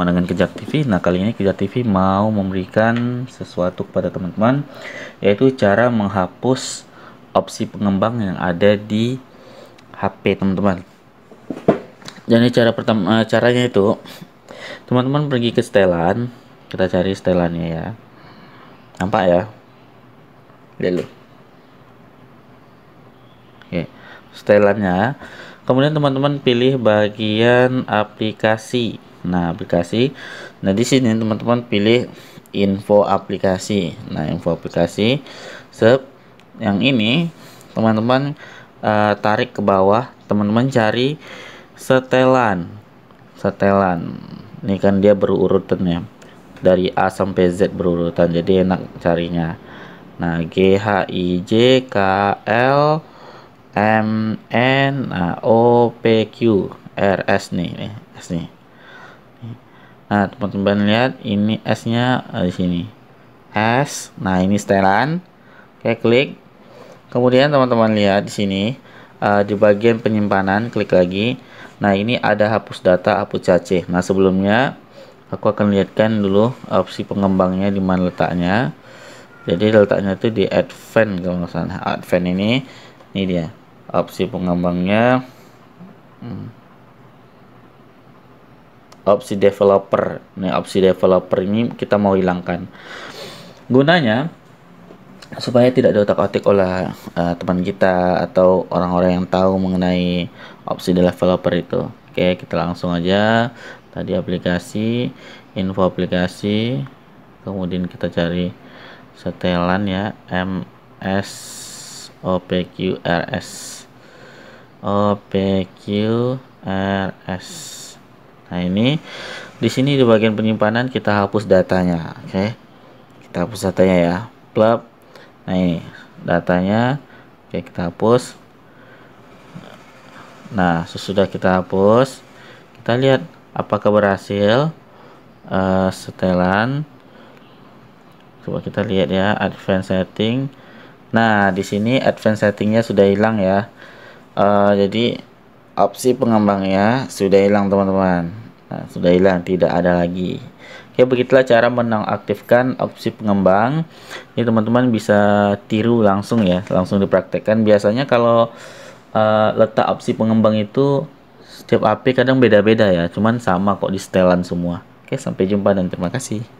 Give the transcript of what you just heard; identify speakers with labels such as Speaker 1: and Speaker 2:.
Speaker 1: bersama dengan Kejak TV. Nah, kali ini Kejak TV mau memberikan sesuatu kepada teman-teman yaitu cara menghapus opsi pengembang yang ada di HP teman-teman. Jadi cara pertama eh, caranya itu teman-teman pergi ke setelan, kita cari setelannya ya. Nampak ya? Lalu. Oke, setelannya Kemudian teman-teman pilih bagian aplikasi nah aplikasi nah di sini teman-teman pilih info aplikasi nah info aplikasi sep yang ini teman-teman uh, tarik ke bawah teman-teman cari setelan setelan ini kan dia berurutan ya dari A sampai Z berurutan jadi enak carinya nah G H I J K L M N A nah, O P Q R S nih, nih eh, S nih Nah, teman-teman lihat ini S-nya eh, di sini. S. Nah, ini setelan. Oke, klik. Kemudian teman-teman lihat di sini uh, di bagian penyimpanan klik lagi. Nah, ini ada hapus data, hapus cache. Nah, sebelumnya aku akan lihatkan dulu opsi pengembangnya di mana letaknya. Jadi letaknya itu di Advent kalau nggak salah. Nah, Advance ini ini dia opsi pengembangnya. Hmm opsi developer. Nah, opsi developer ini kita mau hilangkan. Gunanya supaya tidak diotak-atik oleh uh, teman kita atau orang-orang yang tahu mengenai opsi developer itu. Oke, kita langsung aja tadi aplikasi, info aplikasi, kemudian kita cari setelan ya MS OPQRS OPQRS Nah, ini di sini di bagian penyimpanan kita hapus datanya, oke. Okay? Kita hapus datanya ya. Plop. Nah, ini datanya. Oke, okay, kita hapus. Nah, sesudah kita hapus, kita lihat apakah berhasil uh, setelan. Coba kita lihat ya, advanced setting. Nah, di sini advanced settingnya sudah hilang ya. Uh, jadi opsi pengembangnya sudah hilang teman-teman Nah, sudah hilang, tidak ada lagi. Oke, begitulah cara menonaktifkan opsi pengembang. Ini teman-teman bisa tiru langsung ya, langsung dipraktekkan. Biasanya kalau uh, letak opsi pengembang itu setiap HP kadang beda-beda ya, cuman sama kok di setelan semua. Oke, sampai jumpa dan terima kasih.